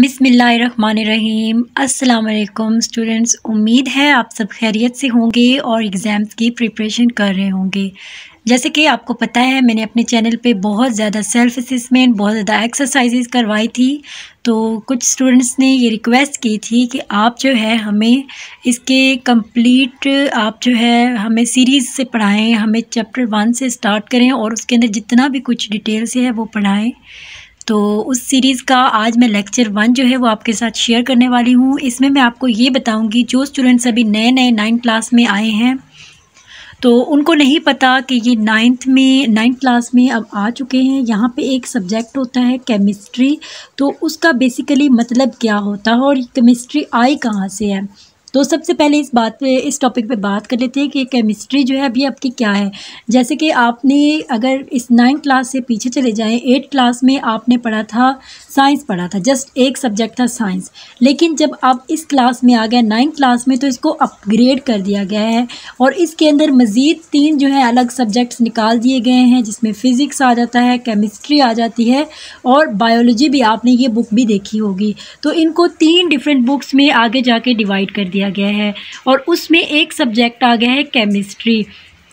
बिसमीम अल्लाम स्टूडेंट्स उम्मीद है आप सब खैरियत से होंगे और एग्ज़ाम्स की प्रिपरेशन कर रहे होंगे जैसे कि आपको पता है मैंने अपने चैनल पे बहुत ज़्यादा सेल्फ असमेंट बहुत ज़्यादा एक्सरसाइजेज करवाई थी तो कुछ स्टूडेंट्स ने ये रिक्वेस्ट की थी कि आप जो है हमें इसके कंप्लीट आप जो है हमें सीरीज़ से पढ़ाएं हमें चैप्टर वन से स्टार्ट करें और उसके अंदर जितना भी कुछ डिटेल से है वो पढ़ाएँ तो उस सीरीज़ का आज मैं लेक्चर वन जो है वो आपके साथ शेयर करने वाली हूँ इसमें मैं आपको ये बताऊँगी जो स्टूडेंट्स अभी नए नए नाइन्थ क्लास में आए हैं तो उनको नहीं पता कि ये नाइन्थ में नाइन्थ क्लास में अब आ चुके हैं यहाँ पे एक सब्जेक्ट होता है केमिस्ट्री तो उसका बेसिकली मतलब क्या होता है और केमिस्ट्री आई कहाँ से है तो सबसे पहले इस बात पे इस टॉपिक पे बात कर लेते हैं कि केमिस्ट्री जो है अभी आपकी क्या है जैसे कि आपने अगर इस नाइन्थ क्लास से पीछे चले जाएँ एट क्लास में आपने पढ़ा था साइंस पढ़ा था जस्ट एक सब्जेक्ट था साइंस लेकिन जब आप इस क्लास में आ गए नाइन्थ क्लास में तो इसको अपग्रेड कर दिया गया है और इसके अंदर मज़ीद तीन जो है अलग सब्जेक्ट्स निकाल दिए गए हैं जिसमें फ़िज़िक्स आ जाता है केमिस्ट्री आ जाती है और बायोलॉजी भी आपने ये बुक भी देखी होगी तो इनको तीन डिफरेंट बुक्स में आगे जाके डिवाइड कर दिया दिया गया है और उसमें एक सब्जेक्ट आ गया है केमिस्ट्री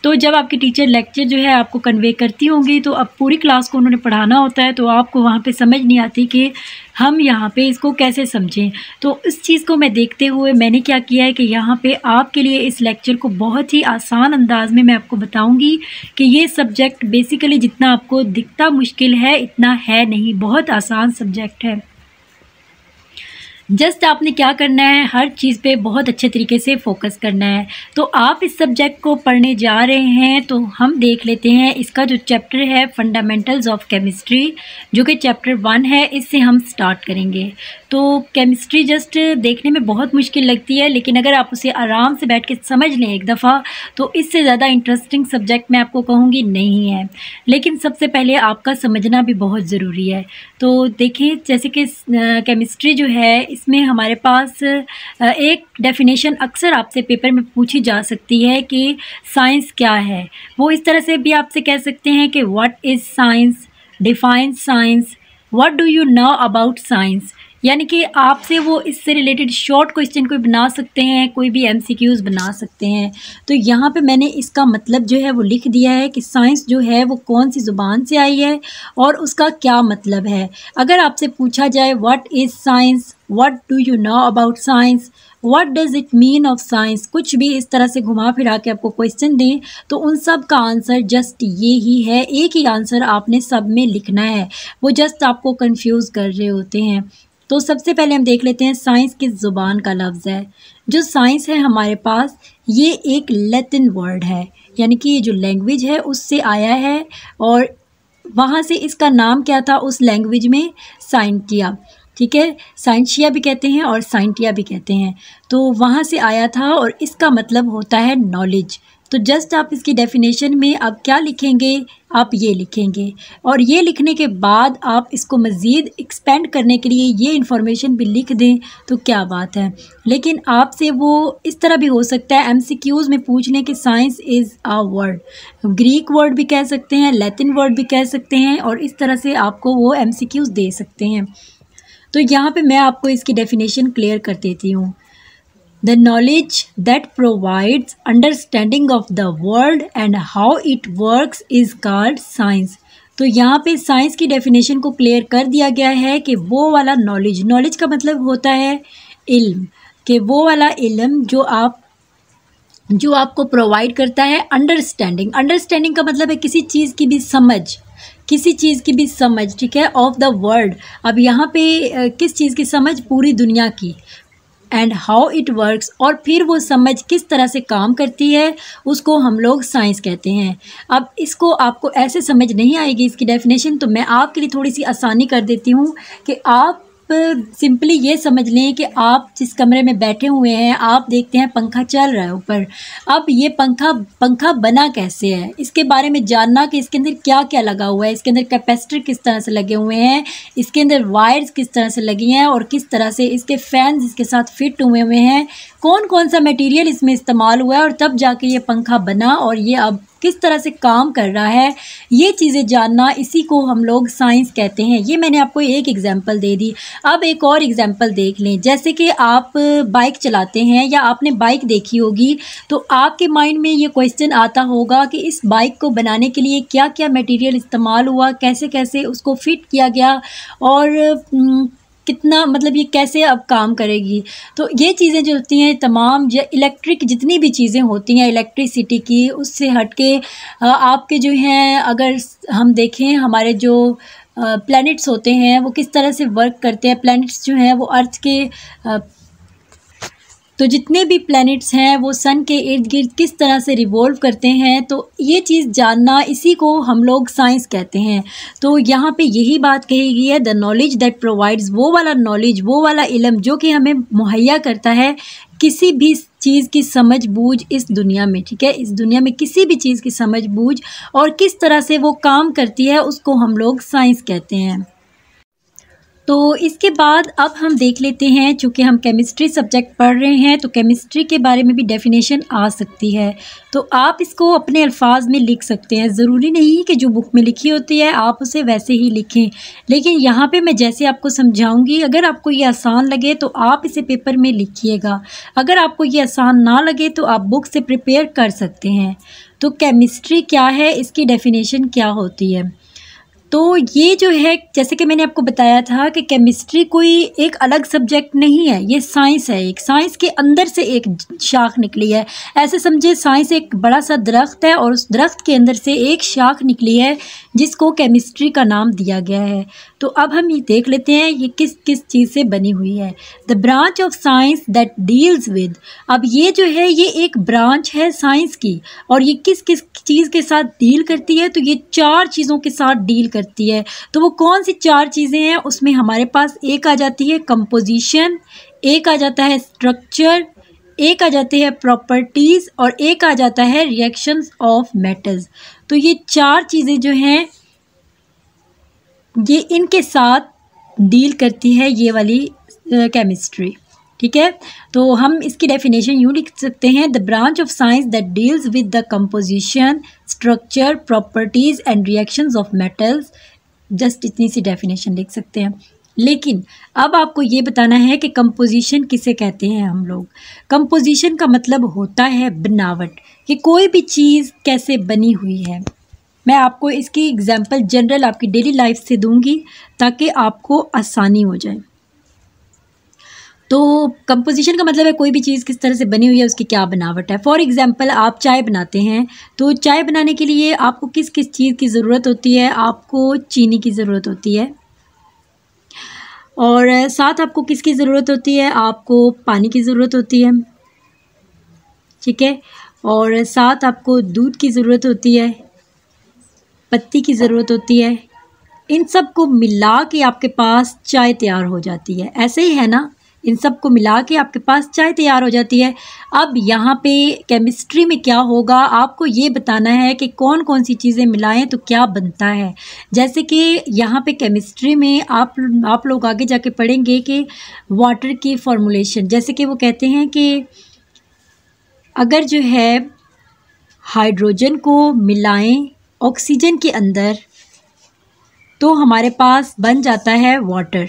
तो जब आपकी टीचर लेक्चर जो है आपको कन्वे करती होंगी तो अब पूरी क्लास को उन्होंने पढ़ाना होता है तो आपको वहाँ पे समझ नहीं आती कि हम यहाँ पे इसको कैसे समझें तो इस चीज़ को मैं देखते हुए मैंने क्या किया है कि यहाँ पे आपके लिए इस लेक्चर को बहुत ही आसान अंदाज में मैं आपको बताऊँगी कि ये सब्जेक्ट बेसिकली जितना आपको दिखता मुश्किल है इतना है नहीं बहुत आसान सब्जेक्ट है जस्ट आपने क्या करना है हर चीज़ पे बहुत अच्छे तरीके से फोकस करना है तो आप इस सब्जेक्ट को पढ़ने जा रहे हैं तो हम देख लेते हैं इसका जो चैप्टर है फंडामेंटल्स ऑफ केमिस्ट्री जो कि चैप्टर वन है इससे हम स्टार्ट करेंगे तो केमिस्ट्री जस्ट देखने में बहुत मुश्किल लगती है लेकिन अगर आप उसे आराम से बैठ के समझ लें एक दफ़ा तो इससे ज़्यादा इंटरेस्टिंग सब्जेक्ट मैं आपको कहूँगी नहीं है लेकिन सबसे पहले आपका समझना भी बहुत ज़रूरी है तो देखिए जैसे कि केमिस्ट्री जो है इसमें हमारे पास एक डेफिनेशन अक्सर आपसे पेपर में पूछी जा सकती है कि साइंस क्या है वो इस तरह से भी आपसे कह सकते हैं कि what is science define science what do you know about science यानी कि आपसे वो इससे रिलेटेड शॉर्ट क्वेश्चन कोई बना सकते हैं कोई भी एम बना सकते हैं तो यहाँ पर मैंने इसका मतलब जो है वो लिख दिया है कि साइंस जो है वो कौन सी ज़ुबान से आई है और उसका क्या मतलब है अगर आपसे पूछा जाए what is science what do you know about science what does it mean of science कुछ भी इस तरह से घुमा फिरा के आपको क्वेश्चन दें तो उन सब का आंसर जस्ट ये ही है एक ही आंसर आपने सब में लिखना है वो जस्ट आपको कन्फ्यूज़ कर रहे होते हैं तो सबसे पहले हम देख लेते हैं साइंस किस ज़ुबान का लफ्ज़ है जो साइंस है हमारे पास ये एक लैटिन वर्ड है यानी कि ये जो लैंग्वेज है उससे आया है और वहाँ से इसका नाम क्या था उस लैंग्वेज में साइंटिया ठीक है साइंटिया भी कहते हैं और साइंटिया भी कहते हैं तो वहाँ से आया था और इसका मतलब होता है नॉलेज तो जस्ट आप इसकी डेफिनेशन में आप क्या लिखेंगे आप ये लिखेंगे और ये लिखने के बाद आप इसको मज़ीद एक्सपेंड करने के लिए ये इन्फॉर्मेशन भी लिख दें तो क्या बात है लेकिन आपसे वो इस तरह भी हो सकता है एमसीक्यूज़ में पूछ लें कि science is a word Greek word भी कह सकते हैं लैटिन वर्ड भी कह सकते हैं और इस तरह से आपको वो एम दे सकते हैं तो यहाँ पर मैं आपको इसकी डेफिनेशन क्लियर कर देती हूँ the knowledge that provides understanding of the world and how it works is called science तो यहाँ पे साइंस की डेफिनेशन को क्लियर कर दिया गया है कि वो वाला नॉलेज नॉलेज का मतलब होता है इल्म कि वो वाला इल्म जो आप जो आपको प्रोवाइड करता है अंडरस्टैंडिंग अंडरस्टैंडिंग का मतलब है किसी चीज़ की भी समझ किसी चीज़ की भी समझ ठीक है ऑफ द वर्ल्ड अब यहाँ पे किस चीज़ की समझ पूरी दुनिया की एंड हाउ इट वर्क्स और फिर वो समझ किस तरह से काम करती है उसको हम लोग साइंस कहते हैं अब इसको आपको ऐसे समझ नहीं आएगी इसकी डेफिनेशन तो मैं आपके लिए थोड़ी सी आसानी कर देती हूँ कि आप सिंपली ये समझ लें कि आप जिस कमरे में बैठे हुए हैं आप देखते हैं पंखा चल रहा है ऊपर अब ये पंखा पंखा बना कैसे है इसके बारे में जानना कि इसके अंदर क्या क्या लगा हुआ है इसके अंदर कैपेसिटर किस तरह से लगे हुए हैं इसके अंदर वायर्स किस तरह से लगी हैं और किस तरह से इसके फैंस इसके साथ फिट हुए हुए हैं कौन कौन सा मटीरियल इसमें इस्तेमाल हुआ है और तब जाके ये पंखा बना और ये अब किस तरह से काम कर रहा है ये चीज़ें जानना इसी को हम लोग साइंस कहते हैं ये मैंने आपको एक एग्ज़ाम्पल दे दी अब एक और एग्ज़ाम्पल देख लें जैसे कि आप बाइक चलाते हैं या आपने बाइक देखी होगी तो आपके माइंड में ये क्वेश्चन आता होगा कि इस बाइक को बनाने के लिए क्या क्या मटेरियल इस्तेमाल हुआ कैसे कैसे उसको फिट किया गया और कितना मतलब ये कैसे अब काम करेगी तो ये चीज़ें जो होती हैं तमाम इलेक्ट्रिक जितनी भी चीज़ें होती हैं इलेक्ट्रिसिटी की उससे हट के आपके जो हैं अगर हम देखें हमारे जो प्लैनेट्स होते हैं वो किस तरह से वर्क करते हैं प्लैनेट्स जो हैं वो अर्थ के तो जितने भी प्लैनेट्स हैं वो सन के इर्द गिर्द किस तरह से रिवॉल्व करते हैं तो ये चीज़ जानना इसी को हम लोग साइंस कहते हैं तो यहाँ पे यही बात कही गई है द नॉलेज दैट प्रोवाइड्स वो वाला नॉलेज वो वाला इलम जो कि हमें मुहैया करता है किसी भी चीज़ की समझ बूझ इस दुनिया में ठीक है इस दुनिया में किसी भी चीज़ की समझ बूझ और किस तरह से वो काम करती है उसको हम लोग साइंस कहते हैं तो इसके बाद अब हम देख लेते हैं चूँकि हम केमिस्ट्री सब्जेक्ट पढ़ रहे हैं तो केमिस्ट्री के बारे में भी डेफिनेशन आ सकती है तो आप इसको अपने अल्फाज में लिख सकते हैं ज़रूरी नहीं कि जो बुक में लिखी होती है आप उसे वैसे ही लिखें लेकिन यहाँ पे मैं जैसे आपको समझाऊंगी अगर आपको ये आसान लगे तो आप इसे पेपर में लिखिएगा अगर आपको ये आसान ना लगे तो आप बुक से प्रिपेयर कर सकते हैं तो केमिस्ट्री क्या है इसकी डेफिनेशन क्या होती है तो ये जो है जैसे कि मैंने आपको बताया था कि केमिस्ट्री कोई एक अलग सब्जेक्ट नहीं है ये साइंस है एक साइंस के अंदर से एक शाख निकली है ऐसे समझे साइंस एक बड़ा सा दरख्त है और उस दरख्त के अंदर से एक शाख निकली है जिसको केमिस्ट्री का नाम दिया गया है तो अब हम ये देख लेते हैं ये किस किस चीज़ से बनी हुई है the branch of science that deals with अब ये जो है ये एक ब्रांच है साइंस की और ये किस किस चीज़ के साथ डील करती है तो ये चार चीज़ों के साथ डील करती है तो वो कौन सी चार चीज़ें हैं उसमें हमारे पास एक आ जाती है कंपोजिशन एक आ जाता है स्ट्रक्चर एक आ जाते हैं प्रॉपर्टीज़ और एक आ जाता है रिएक्शंस ऑफ मेटल्स तो ये चार चीज़ें जो हैं ये इनके साथ डील करती है ये वाली केमिस्ट्री ठीक है तो हम इसकी डेफिनेशन यूँ लिख सकते हैं the branch of science that deals with the composition structure properties and reactions of metals just इतनी सी डेफिनेशन लिख सकते हैं लेकिन अब आपको ये बताना है कि कंपोजिशन किसे कहते हैं हम लोग कंपोजिशन का मतलब होता है बनावट कि कोई भी चीज़ कैसे बनी हुई है मैं आपको इसकी एग्ज़ाम्पल जनरल आपकी डेली लाइफ से दूंगी ताकि आपको आसानी हो जाए तो कंपोजिशन का मतलब है कोई भी चीज़ किस तरह से बनी हुई है उसकी क्या बनावट है फॉर एग्ज़ाम्पल आप चाय बनाते हैं तो चाय बनाने के लिए आपको किस किस चीज़ की ज़रूरत होती है आपको चीनी की ज़रूरत होती है और साथ आपको किसकी ज़रूरत होती है आपको पानी की ज़रूरत होती है ठीक है और साथ आपको दूध की ज़रूरत होती है पत्ती की ज़रूरत होती है इन सब को मिला के आपके पास चाय तैयार हो जाती है ऐसे ही है ना इन सब को मिला के आपके पास चाय तैयार हो जाती है अब यहाँ पे केमिस्ट्री में क्या होगा आपको ये बताना है कि कौन कौन सी चीज़ें मिलाएं तो क्या बनता है जैसे कि यहाँ पे केमिस्ट्री में आप आप लोग आगे जाके पढ़ेंगे कि वाटर की फॉर्मूलेशन जैसे कि वो कहते हैं कि अगर जो है हाइड्रोजन को मिलाएं ऑक्सीजन के अंदर तो हमारे पास बन जाता है वाटर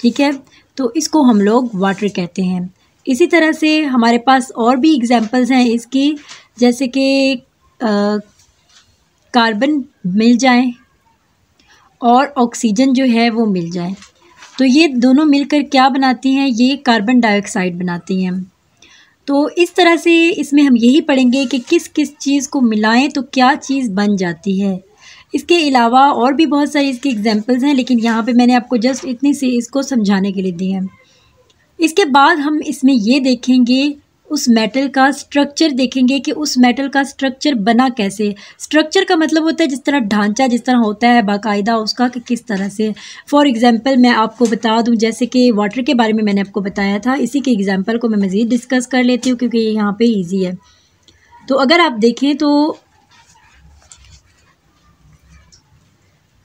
ठीक है तो इसको हम लोग वाटर कहते हैं इसी तरह से हमारे पास और भी एग्जांपल्स हैं इसकी जैसे कि कार्बन मिल जाए और ऑक्सीजन जो है वो मिल जाए तो ये दोनों मिलकर क्या बनाती हैं ये कार्बन डाइऑक्साइड बनाती हैं तो इस तरह से इसमें हम यही पढ़ेंगे कि किस किस चीज़ को मिलाएं तो क्या चीज़ बन जाती है इसके अलावा और भी बहुत सारी इसके एग्जांपल्स हैं लेकिन यहाँ पे मैंने आपको जस्ट इतनी सी इसको समझाने के लिए दी है इसके बाद हम इसमें ये देखेंगे उस मेटल का स्ट्रक्चर देखेंगे कि उस मेटल का स्ट्रक्चर बना कैसे स्ट्रक्चर का मतलब होता है जिस तरह ढांचा जिस तरह होता है बाकायदा उसका कि किस तरह से फॉर एग्ज़ाम्पल मैं आपको बता दूं जैसे कि वाटर के बारे में मैंने आपको बताया था इसी के एग्जांपल को मैं मज़ीद डिस्कस कर लेती हूँ क्योंकि ये यहाँ पर ईजी है तो अगर आप देखें तो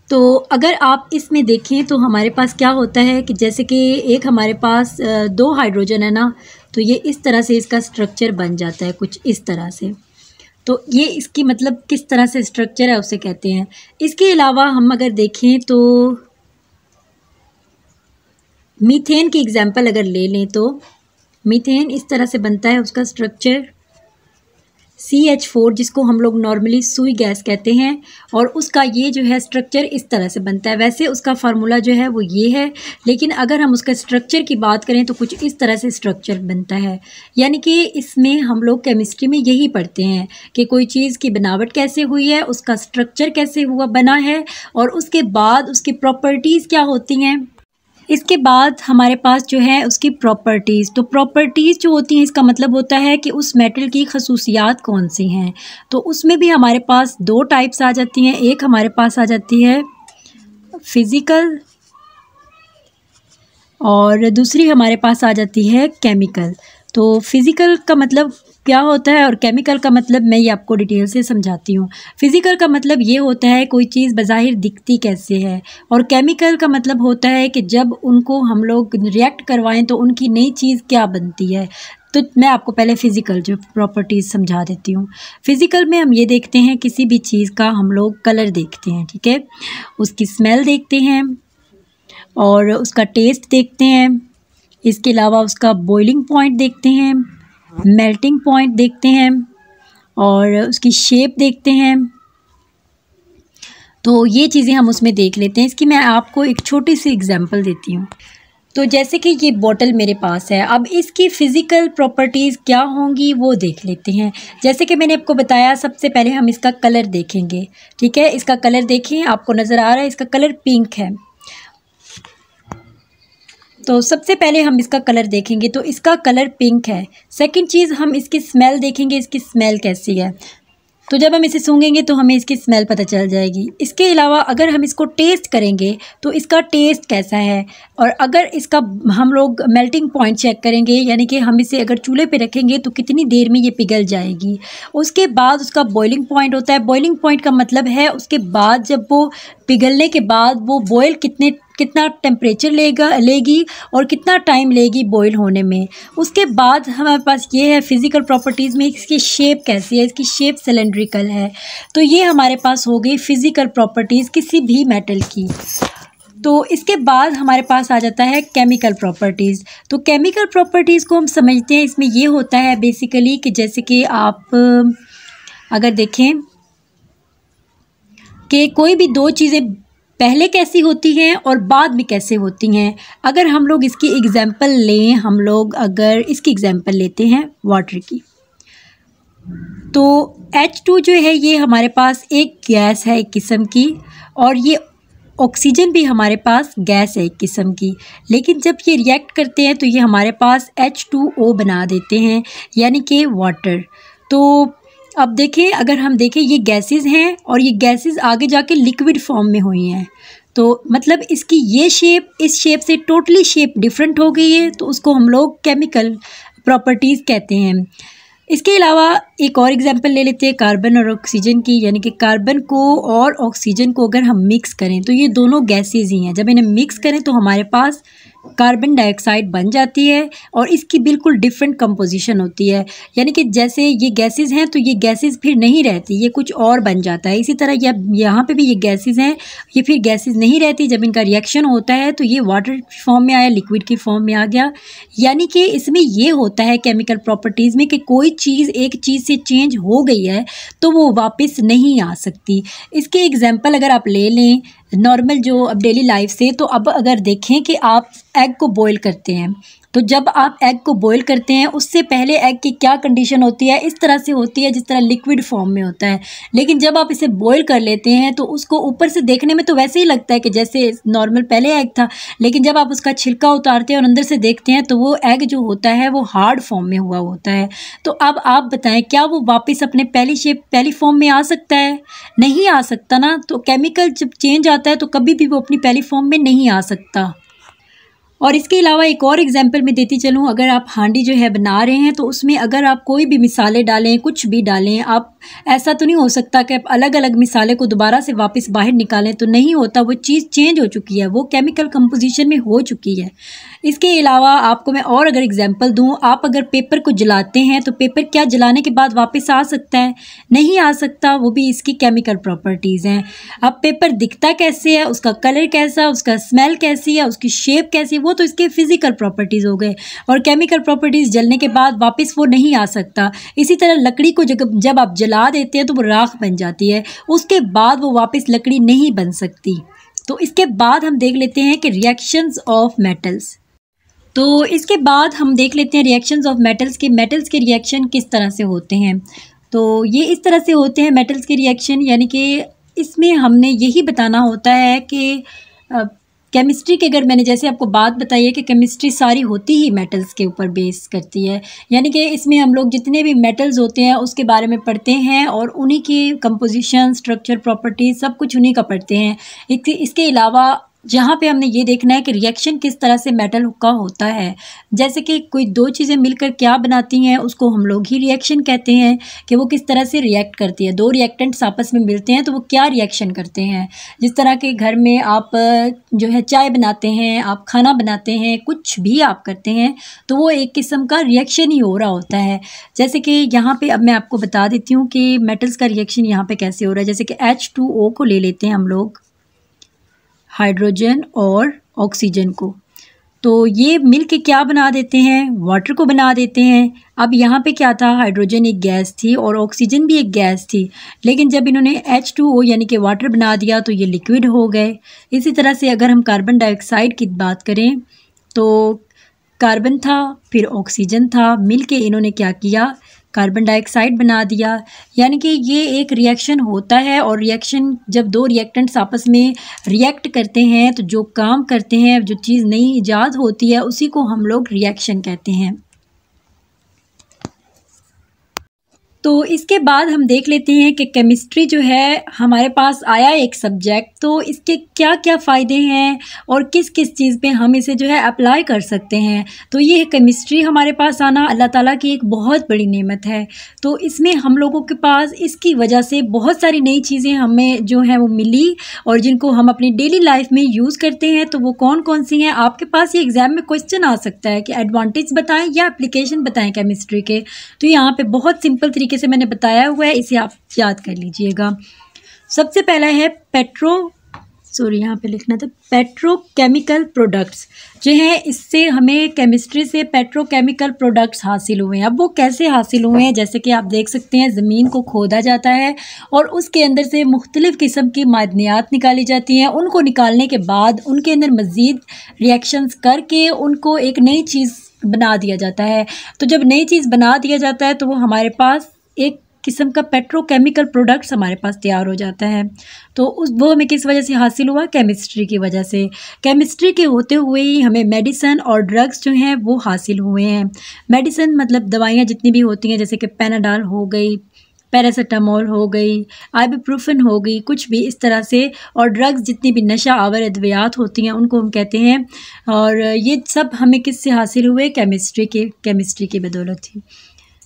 तो अगर आप इसमें देखें तो हमारे पास क्या होता है कि जैसे कि एक हमारे पास दो हाइड्रोजन है ना तो ये इस तरह से इसका स्ट्रक्चर बन जाता है कुछ इस तरह से तो ये इसकी मतलब किस तरह से स्ट्रक्चर है उसे कहते हैं इसके अलावा हम अगर देखें तो मीथेन की एग्जांपल अगर ले लें तो मीथेन इस तरह से बनता है उसका स्ट्रक्चर सी एच फोर जिसको हम लोग नॉर्मली सुई गैस कहते हैं और उसका ये जो है स्ट्रक्चर इस तरह से बनता है वैसे उसका फार्मूला जो है वो ये है लेकिन अगर हम उसका स्ट्रक्चर की बात करें तो कुछ इस तरह से स्ट्रक्चर बनता है यानी कि इसमें हम लोग केमिस्ट्री में यही पढ़ते हैं कि कोई चीज़ की बनावट कैसे हुई है उसका स्ट्रक्चर कैसे हुआ बना है और उसके बाद उसकी प्रॉपर्टीज़ क्या होती हैं इसके बाद हमारे पास जो है उसकी प्रॉपर्टीज़ तो प्रॉपर्टीज़ जो होती हैं इसका मतलब होता है कि उस मेटल की खसूसियात कौन सी हैं तो उसमें भी हमारे पास दो टाइप्स आ जाती हैं एक हमारे पास आ जाती है फिज़िकल और दूसरी हमारे पास आ जाती है केमिकल तो फिज़िकल का मतलब क्या होता है और केमिकल का मतलब मैं ये आपको डिटेल से समझाती हूँ फिज़िकल का मतलब ये होता है कोई चीज़ बज़ाहिर दिखती कैसे है और केमिकल का मतलब होता है कि जब उनको हम लोग रिएक्ट करवाएं तो उनकी नई चीज़ क्या बनती है तो मैं आपको पहले फ़िज़िकल जो प्रॉपर्टीज़ समझा देती हूँ फ़िज़िकल में हम ये देखते हैं किसी भी चीज़ का हम लोग कलर देखते हैं ठीक है उसकी स्मेल देखते हैं और उसका टेस्ट देखते हैं इसके अलावा उसका बॉइलिंग पॉइंट देखते हैं मेल्टिंग पॉइंट देखते हैं और उसकी शेप देखते हैं तो ये चीज़ें हम उसमें देख लेते हैं इसकी मैं आपको एक छोटी सी एग्ज़ाम्पल देती हूँ तो जैसे कि ये बोतल मेरे पास है अब इसकी फ़िज़िकल प्रॉपर्टीज़ क्या होंगी वो देख लेते हैं जैसे कि मैंने आपको बताया सबसे पहले हम इसका कलर देखेंगे ठीक है इसका कलर देखें आपको नज़र आ रहा है इसका कलर पिंक है तो सबसे पहले हम इसका कलर देखेंगे तो इसका कलर पिंक है सेकंड चीज़ हम इसकी स्मेल देखेंगे इसकी स्मेल कैसी है तो जब हम इसे सूंघेंगे तो हमें इसकी स्मेल पता चल जाएगी इसके अलावा अगर हम इसको टेस्ट करेंगे तो इसका टेस्ट कैसा है और अगर इसका हम लोग मेल्टिंग पॉइंट चेक करेंगे यानी कि हम इसे अगर चूल्हे पे रखेंगे तो कितनी देर में ये पिघल जाएगी उसके बाद उसका बॉइलिंग पॉइंट होता है बॉइलिंग पॉइंट का मतलब है उसके बाद जब वो पिघलने के बाद वो बॉयल कितने कितना टेम्परेचर लेगा लेगी और कितना टाइम लेगी बॉयल होने में उसके बाद हमारे पास ये है फिज़िकल प्रॉपर्टीज़ में इसकी शेप कैसी है इसकी शेप सिलेंड्रिकल है तो ये हमारे पास हो गई फिज़िकल प्रॉपर्टीज़ किसी भी मेटल की तो इसके बाद हमारे पास आ जाता है केमिकल प्रॉपर्टीज़ तो केमिकल प्रॉपर्टीज़ को हम समझते हैं इसमें ये होता है बेसिकली कि जैसे कि आप अगर देखें कि कोई भी दो चीज़ें पहले कैसी होती हैं और बाद में कैसे होती हैं अगर हम लोग इसकी एग्ज़ाम्पल लें हम लोग अगर इसकी एग्ज़ाम्पल लेते हैं वाटर की तो H2 जो है ये हमारे पास एक गैस है एक किस्म की और ये ऑक्सीजन भी हमारे पास गैस है एक किस्म की लेकिन जब ये रिएक्ट करते हैं तो ये हमारे पास H2O बना देते हैं यानी कि वाटर तो अब देखें अगर हम देखें ये गैसेस हैं और ये गैसेस आगे जाके लिक्विड फॉर्म में हुई हैं तो मतलब इसकी ये शेप इस शेप से टोटली शेप डिफरेंट हो गई है तो उसको हम लोग केमिकल प्रॉपर्टीज़ कहते हैं इसके अलावा एक और एग्जांपल ले लेते हैं कार्बन और ऑक्सीजन की यानी कि कार्बन को और ऑक्सीजन को अगर हम मिक्स करें तो ये दोनों गैसेज ही हैं जब इन्हें मिक्स करें तो हमारे पास कार्बन डाइऑक्साइड बन जाती है और इसकी बिल्कुल डिफरेंट कंपोजिशन होती है यानी कि जैसे ये गैसेस हैं तो ये गैसेस फिर नहीं रहती ये कुछ और बन जाता है इसी तरह यह यहाँ पे भी ये गैसेस हैं ये फिर गैसेस नहीं रहती जब इनका रिएक्शन होता है तो ये वाटर फॉर्म में आया लिक्विड की फॉर्म में आ गया यानी कि इसमें ये होता है केमिकल प्रॉपर्टीज़ में कि कोई चीज़ एक चीज़ से चेंज हो गई है तो वो वापस नहीं आ सकती इसके एग्जाम्पल अगर आप ले लें नॉर्मल जो अब डेली लाइफ से तो अब अगर देखें कि आप एग को बॉईल करते हैं तो जब आप एग को बॉईल करते हैं उससे पहले एग की क्या कंडीशन होती है इस तरह से होती है जिस तरह लिक्विड फॉर्म में होता है लेकिन जब आप इसे बॉईल कर लेते हैं तो उसको ऊपर से देखने में तो वैसे ही लगता है कि जैसे नॉर्मल पहले एग था लेकिन जब आप उसका छिलका उतारते हैं और अंदर से देखते हैं तो वो एग जो होता है वो हार्ड फॉर्म में हुआ होता है तो अब आप बताएं क्या वो वापस अपने पहली शेप पहली फॉर्म में आ सकता है नहीं आ सकता ना तो केमिकल जब चेंज आता है तो कभी भी वो अपनी पहली फॉर्म में नहीं आ सकता और इसके अलावा एक और एग्जाम्पल मैं देती चलूँ अगर आप हांडी जो है बना रहे हैं तो उसमें अगर आप कोई भी मिसाले डालें कुछ भी डालें आप ऐसा तो नहीं हो सकता कि आप अलग अलग मिसालें को दोबारा से वापस बाहर निकालें तो नहीं होता वो चीज़ चेंज हो चुकी है वो केमिकल कंपोजिशन में हो चुकी है इसके अलावा आपको मैं और अगर एग्जांपल दूं आप अगर पेपर को जलाते हैं तो पेपर क्या जलाने के बाद वापस आ सकता है नहीं आ सकता वो भी इसकी केमिकल प्रॉपर्टीज़ हैं अब पेपर दिखता कैसे है उसका कलर कैसा उसका स्मेल कैसी है उसकी शेप कैसी है वो तो इसके फिज़िकल प्रॉपर्टीज़ हो गए और केमिकल प्रॉपर्टीज़ जलने के बाद वापस वो नहीं आ सकता इसी तरह लकड़ी को जब आप जल जला देते हैं तो वो राख बन जाती है उसके बाद वो वापस लकड़ी नहीं बन सकती तो इसके बाद हम देख लेते हैं कि रिएक्शंस ऑफ मेटल्स तो इसके बाद हम देख लेते हैं रिएक्शंस ऑफ मेटल्स के मेटल्स के रिएक्शन किस तरह से होते हैं तो ये इस तरह से होते हैं मेटल्स के रिएक्शन यानी कि इसमें हमने यही बताना होता है कि केमिस्ट्री की के अगर मैंने जैसे आपको बात बताई है कि केमिस्ट्री सारी होती ही मेटल्स के ऊपर बेस करती है यानी कि इसमें हम लोग जितने भी मेटल्स होते हैं उसके बारे में पढ़ते हैं और उन्हीं की कंपोजिशन स्ट्रक्चर प्रॉपर्टी सब कुछ उन्हीं का पढ़ते हैं इसके अलावा यहाँ पे हमने ये देखना है कि रिएक्शन किस तरह से मेटल का होता है जैसे कि कोई दो चीज़ें मिलकर क्या बनाती हैं उसको हम लोग ही रिएक्शन कहते हैं कि वो किस तरह से रिएक्ट करती है दो रिएक्टेंट्स आपस में मिलते हैं तो वो क्या रिएक्शन करते हैं जिस तरह के घर में आप जो है चाय बनाते हैं आप खाना बनाते हैं कुछ भी आप करते हैं तो वो एक किस्म का रिएक्शन ही हो रहा होता है जैसे कि यहाँ पर अब मैं आपको बता देती हूँ कि मेटल्स का रिएक्शन यहाँ पर कैसे हो रहा है जैसे कि एच को ले लेते हैं हम लोग हाइड्रोजन और ऑक्सीजन को तो ये मिल के क्या बना देते हैं वाटर को बना देते हैं अब यहाँ पे क्या था हाइड्रोजन एक गैस थी और ऑक्सीजन भी एक गैस थी लेकिन जब इन्होंने एच टू ओ यानी कि वाटर बना दिया तो ये लिक्विड हो गए इसी तरह से अगर हम कार्बन डाइऑक्साइड की बात करें तो कार्बन था फिर ऑक्सीजन था मिल के इन्होंने क्या किया कार्बन डाइऑक्साइड बना दिया यानी कि ये एक रिएक्शन होता है और रिएक्शन जब दो रिएक्टेंट्स आपस में रिएक्ट करते हैं तो जो काम करते हैं जो चीज़ नई ईजाद होती है उसी को हम लोग रिएक्शन कहते हैं तो इसके बाद हम देख लेते हैं कि केमिस्ट्री जो है हमारे पास आया एक सब्जेक्ट तो इसके क्या क्या फ़ायदे हैं और किस किस चीज़ पे हम इसे जो है अप्लाई कर सकते हैं तो ये केमिस्ट्री हमारे पास आना अल्लाह ताला की एक बहुत बड़ी नेमत है तो इसमें हम लोगों के पास इसकी वजह से बहुत सारी नई चीज़ें हमें जो हैं वो मिली और जिनको हम अपनी डेली लाइफ में यूज़ करते हैं तो वो कौन कौन सी हैं आपके पास ये एग्ज़ाम में क्वेश्चन आ सकता है कि एडवांटेज बताएँ या अप्लीकेशन बताएँ केमिस्ट्री के तो यहाँ पर बहुत सिंपल तरीके तरीके से मैंने बताया हुआ है इसे आप याद कर लीजिएगा सबसे पहला है पेट्रो सॉरी यहाँ पे लिखना था पेट्रोकेमिकल प्रोडक्ट्स जो हैं इससे हमें केमिस्ट्री से पेट्रोकेमिकल प्रोडक्ट्स हासिल हुए हैं अब वो कैसे हासिल हुए हैं जैसे कि आप देख सकते हैं ज़मीन को खोदा जाता है और उसके अंदर से मुख्तलिफ़ किस्म की मादनियात निकाली जाती हैं उनको निकालने के बाद उनके अंदर मज़ीद रिएक्शंस करके उनको एक नई चीज़ बना दिया जाता है तो जब नई चीज़ बना दिया जाता है तो वो हमारे पास एक किस्म का पेट्रोकेमिकल प्रोडक्ट्स हमारे पास तैयार हो जाता है तो उस वो हमें किस वजह से हासिल हुआ केमिस्ट्री की वजह से केमिस्ट्री के होते हुए ही हमें मेडिसन और ड्रग्स जो हैं वो हासिल हुए हैं मेडिसन मतलब दवाइयाँ जितनी भी होती हैं जैसे कि पेनाडाल हो गई पैरासीटामोल हो गई आइबूप्रोफिन हो गई कुछ भी इस तरह से और ड्रग्स जितनी भी नशा आवर अद्वियात होती हैं उनको हम कहते हैं और ये सब हमें किससे हासिल हुए केमिस्ट्री के केमिस्ट्री की बदौलत थी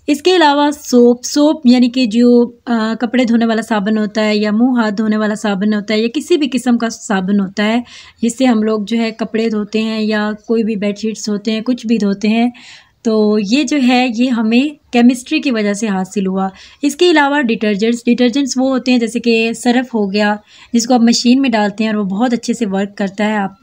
इसके अलावा सोप सोप यानी कि जो आ, कपड़े धोने वाला साबुन होता है या मुंह हाथ धोने वाला साबन होता है या किसी भी किस्म का साबुन होता है जिससे हम लोग जो है कपड़े धोते हैं या कोई भी बेडशीट्स होते हैं कुछ भी धोते हैं तो ये जो है ये हमें केमिस्ट्री की वजह से हासिल हुआ इसके अलावा डिटर्जेंट्स डिटर्जेंट्स वो होते हैं जैसे कि सरफ हो गया जिसको आप मशीन में डालते हैं और वो बहुत अच्छे से वर्क करता है आप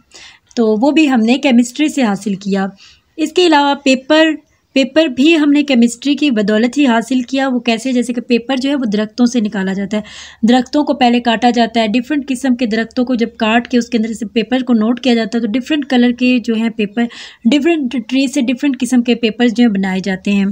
तो वो भी हमने केमिस्ट्री से हासिल किया इसके अलावा पेपर पेपर भी हमने केमिस्ट्री की बदौलत ही हासिल किया वो कैसे जैसे कि पेपर जो है वो दरख्तों से निकाला जाता है दरख्तों को पहले काटा जाता है डिफरेंट किस्म के दरख्तों को जब काट के उसके अंदर से पेपर को नोट किया जाता है तो डिफरेंट कलर के जो हैं पेपर डिफरेंट ट्री से डिफरेंट किस्म के पेपर जो हैं बनाए जाते हैं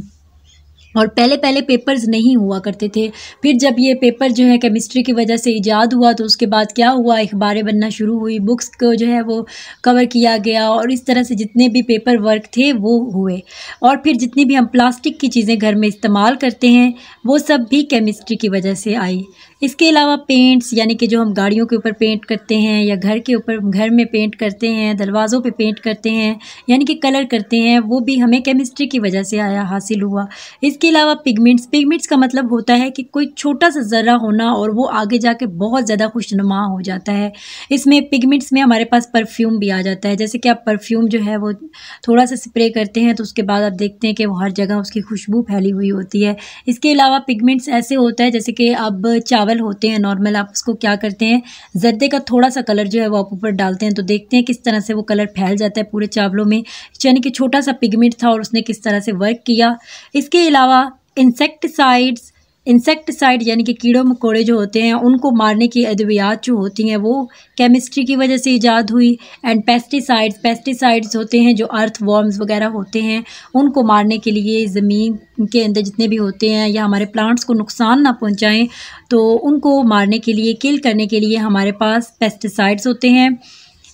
और पहले पहले पेपर्स नहीं हुआ करते थे फिर जब ये पेपर जो है केमिस्ट्री की वजह से ईजाद हुआ तो उसके बाद क्या हुआ अखबारें बनना शुरू हुई बुक्स को जो है वो कवर किया गया और इस तरह से जितने भी पेपर वर्क थे वो हुए और फिर जितनी भी हम प्लास्टिक की चीज़ें घर में इस्तेमाल करते हैं वो सब भी केमिस्ट्री की वजह से आई इसके अलावा पेंट्स यानी कि जो हम गाड़ियों के ऊपर पेंट करते हैं या घर के ऊपर घर में पेंट करते हैं दरवाज़ों पे पेंट करते हैं यानी कि कलर करते हैं वो भी हमें केमिस्ट्री की वजह से आया हासिल हुआ इसके अलावा पिगमेंट्स पिगमेंट्स का मतलब होता है कि कोई छोटा सा ज़र्रा होना और वो आगे जा बहुत ज़्यादा खुशनुमा हो जाता है इसमें पिगमेंट्स में हमारे पास परफ्यूम भी आ जाता है जैसे कि आप परफ्यूम जो है वो थोड़ा सा स्प्रे करते हैं तो उसके बाद आप देखते हैं कि वो हर जगह उसकी खुशबू फैली हुई होती है इसके अलावा अलावा पिगमेंट्स ऐसे होता है जैसे कि अब चावल होते हैं नॉर्मल आप उसको क्या करते हैं जर्दे का थोड़ा सा कलर जो है वो आप ऊपर डालते हैं तो देखते हैं किस तरह से वो कलर फैल जाता है पूरे चावलों में यानी कि छोटा सा पिगमेंट था और उसने किस तरह से वर्क किया इसके अलावा इंसेक्टिसाइड्स इंसेक्टिसाइड यानी कि कीड़ों मकोड़े जो होते हैं उनको मारने की अद्वियात जो होती हैं वो केमिस्ट्री की वजह से ईजाद हुई एंड पेस्टिसाइड्स पेस्टिसाइड्स होते हैं जो अर्थ वॉर्म्स वगैरह होते हैं उनको मारने के लिए ज़मीन के अंदर जितने भी होते हैं या हमारे प्लांट्स को नुकसान ना पहुँचाएँ तो उनको मारने के लिए किल करने के लिए हमारे पास पेस्टिसाइड्स होते हैं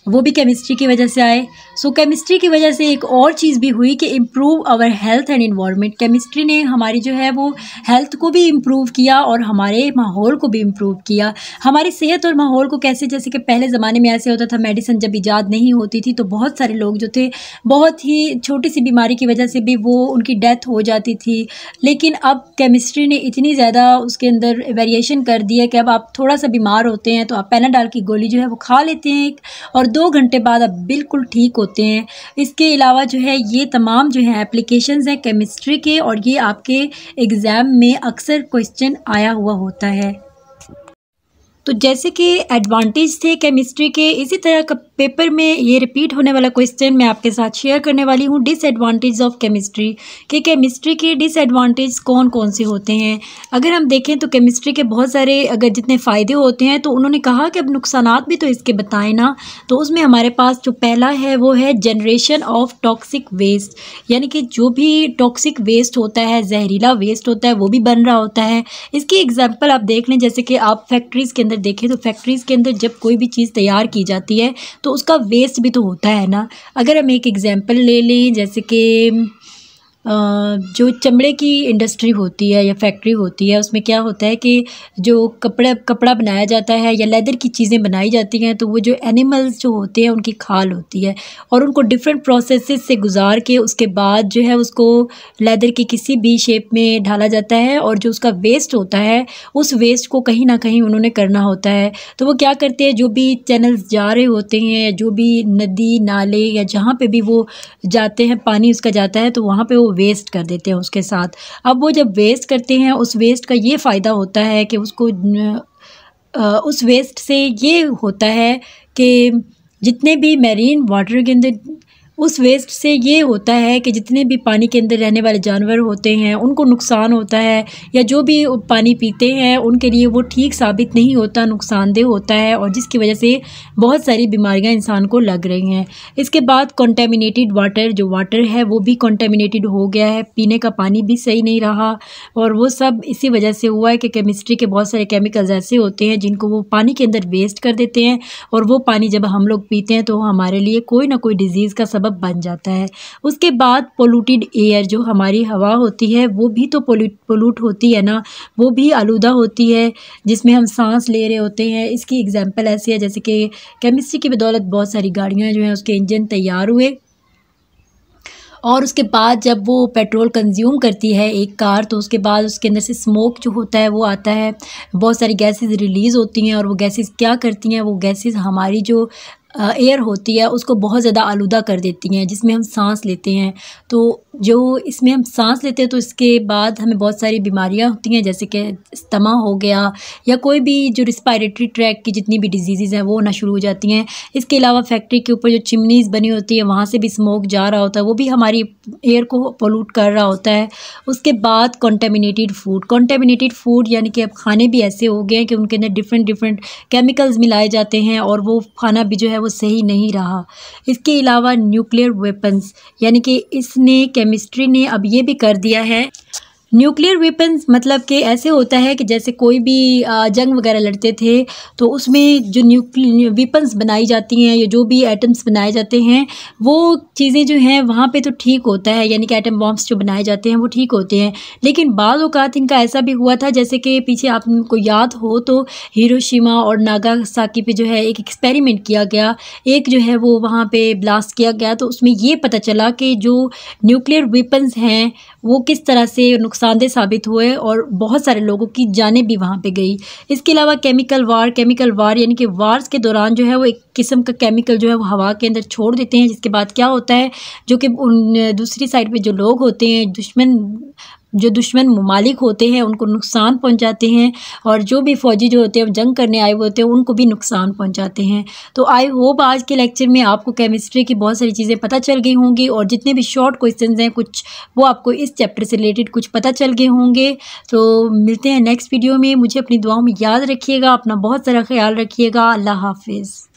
वो भी केमिस्ट्री की वजह से आए सो so, केमिस्ट्री की वजह से एक और चीज़ भी हुई कि improve our health and environment chemistry ने हमारी जो है वो हेल्थ को भी इम्प्रूव किया और हमारे माहौल को भी इम्प्रूव किया हमारी सेहत और माहौल को कैसे जैसे कि पहले ज़माने में ऐसे होता था मेडिसिन जब ईजाद नहीं होती थी तो बहुत सारे लोग जो थे बहुत ही छोटी सी बीमारी की वजह से भी वो उनकी डेथ हो जाती थी लेकिन अब केमिस्ट्री ने इतनी ज़्यादा उसके अंदर वेरिएशन कर दिया कि अब आप थोड़ा सा बीमार होते हैं तो आप पैनाडाल की गोली जो है वो खा लेते हैं और दो घंटे बाद अब बिल्कुल ठीक होते हैं इसके अलावा जो है ये तमाम जो है एप्लीकेशन हैं केमिस्ट्री के और ये आपके एग्ज़ाम में अक्सर क्वेश्चन आया हुआ होता है तो जैसे कि एडवांटेज थे केमिस्ट्री के इसी तरह का पेपर में ये रिपीट होने वाला क्वेश्चन मैं आपके साथ शेयर करने वाली हूँ डिसएडवांटेज ऑफ केमिस्ट्री कि केमिस्ट्री के डिसएडवांटेज कौन कौन से होते हैं अगर हम देखें तो केमिस्ट्री के बहुत सारे अगर जितने फ़ायदे होते हैं तो उन्होंने कहा कि अब नुकसान भी तो इसके बताएं ना तो उसमें हमारे पास जो पहला है वो है जनरेशन ऑफ टॉक्सिक वेस्ट यानी कि जो भी टॉक्सिक वेस्ट होता है जहरीला वेस्ट होता है वो भी बन रहा होता है इसकी एग्जाम्पल आप देख लें जैसे कि आप फैक्ट्रीज़ के अंदर देखें तो फैक्ट्रीज़ के अंदर जब कोई भी चीज़ तैयार की जाती है तो उसका वेस्ट भी तो होता है ना अगर हम एक एग्जाम्पल ले लें जैसे कि जो चमड़े की इंडस्ट्री होती है या फैक्ट्री होती है उसमें क्या होता है कि जो कपड़ा कपड़ा बनाया जाता है या लेदर की चीज़ें बनाई जाती हैं तो वो जो एनिमल्स जो होते हैं उनकी खाल होती है और उनको डिफरेंट प्रोसेस से गुजार के उसके बाद जो है उसको लेदर की किसी भी शेप में ढाला जाता है और जो उसका वेस्ट होता है उस वेस्ट को कहीं ना कहीं उन्होंने करना होता है तो वो क्या करते हैं जो भी चैनल्स जा रहे होते हैं जो भी नदी नाले या जहाँ पर भी वो जाते हैं पानी उसका जाता है तो वहाँ पर वो वेस्ट कर देते हैं उसके साथ अब वो जब वेस्ट करते हैं उस वेस्ट का ये फ़ायदा होता है कि उसको उस वेस्ट से ये होता है कि जितने भी मेरीन वाटर के अंदर उस वेस्ट से ये होता है कि जितने भी पानी के अंदर रहने वाले जानवर होते हैं उनको नुकसान होता है या जो भी पानी पीते हैं उनके लिए वो ठीक साबित नहीं होता नुकसानदेह होता है और जिसकी वजह से बहुत सारी बीमारियां इंसान को लग रही हैं इसके बाद कॉन्टेमिनेटेड वाटर जो वाटर है वो भी कॉन्टेमिनेटेड हो गया है पीने का पानी भी सही नहीं रहा और वो सब इसी वजह से हुआ है कि केमिस्ट्री के बहुत सारे केमिकल्स ऐसे होते हैं जिनको वो पानी के अंदर वेस्ट कर देते हैं और वो पानी जब हम लोग पीते हैं तो हमारे लिए कोई ना कोई डिजीज़ का सब सबब बन जाता है उसके बाद पोलूटेड एयर जो हमारी हवा होती है वो भी तो पोलूट होती है ना वो भी आलूदा होती है जिसमें हम सांस ले रहे होते हैं इसकी एग्ज़ाम्पल ऐसी है जैसे कि केमिस्ट्री की बदौलत बहुत सारी गाड़ियाँ जो हैं उसके इंजन तैयार हुए और उसके बाद जब वो पेट्रोल कंज्यूम करती है एक कार तो उसके बाद उसके अंदर से स्मोक जो होता है वो आता है बहुत सारी गैसेस रिलीज़ होती हैं और वो गैसेस क्या करती हैं वो गैसेस हमारी जो एयर होती है उसको बहुत ज़्यादा आलूदा कर देती हैं जिसमें हम सांस लेते हैं तो जो इसमें हम सांस लेते हैं तो इसके बाद हमें बहुत सारी बीमारियां होती हैं जैसे कि इस्तमा हो गया या कोई भी जो रिस्पायरेटरी ट्रैक की जितनी भी डिजीज़ हैं वो होना शुरू हो जाती हैं इसके अलावा फैक्ट्री के ऊपर जो चिमनीज़ बनी होती है वहाँ से भी स्मोक जा रहा होता है वो भी हमारी एयर को पोलूट कर रहा होता है उसके बाद कॉन्टेमिनेटेड फूड कॉन्टेमिनेटेड फूड यानी कि अब खाने भी ऐसे हो गए हैं कि उनके अंदर डिफरेंट डिफरेंट केमिकल्स मिलाए जाते हैं और वो खाना भी जो है वो सही नहीं रहा इसके अलावा न्यूक्लियर वेपन्स यानी कि इसने केमिस्ट्री ने अब ये भी कर दिया है न्यूक्लियर वेपन्स मतलब कि ऐसे होता है कि जैसे कोई भी जंग वगैरह लड़ते थे तो उसमें जो न्यूक्लियर वेपन्स बनाई जाती हैं या जो भी एटम्स बनाए जाते हैं वो चीज़ें जो हैं वहाँ पे तो ठीक होता है यानी कि एटम बॉम्ब्स जो बनाए जाते हैं वो ठीक होते हैं लेकिन बाद अवत इनका ऐसा भी हुआ था जैसे कि पीछे आपको याद हो तो हिरोशिमा और नागासाकी पे जो है एक एक्सपेरिमेंट किया गया एक जो है वो वहाँ पर ब्लास्ट किया गया तो उसमें ये पता चला कि जो न्यूक्लियर वेपन्स हैं वो किस तरह से नुकसान नुकसानदेह साबित हुए और बहुत सारे लोगों की जानें भी वहाँ पे गई इसके अलावा केमिकल वार केमिकल वार यानी कि वार्स के दौरान जो है वो एक किस्म का केमिकल जो है वो हवा के अंदर छोड़ देते हैं जिसके बाद क्या होता है जो कि उन दूसरी साइड पर जो लोग होते हैं दुश्मन जो दुश्मन ममालिक होते हैं उनको नुकसान पहुंचाते हैं और जो भी फ़ौजी जो होते हैं जंग करने आए हुए होते हैं उनको भी नुकसान पहुंचाते हैं तो आई होप आज के लेक्चर में आपको केमिस्ट्री की बहुत सारी चीज़ें पता चल गई होंगी और जितने भी शॉर्ट क्वेश्चन हैं कुछ वो आपको इस चैप्टर से रिलेटेड कुछ पता चल गए होंगे तो मिलते हैं नेक्स्ट वीडियो में मुझे अपनी दुआओं में याद रखिएगा अपना बहुत सारा ख्याल रखिएगा अल्लाह हाफिज़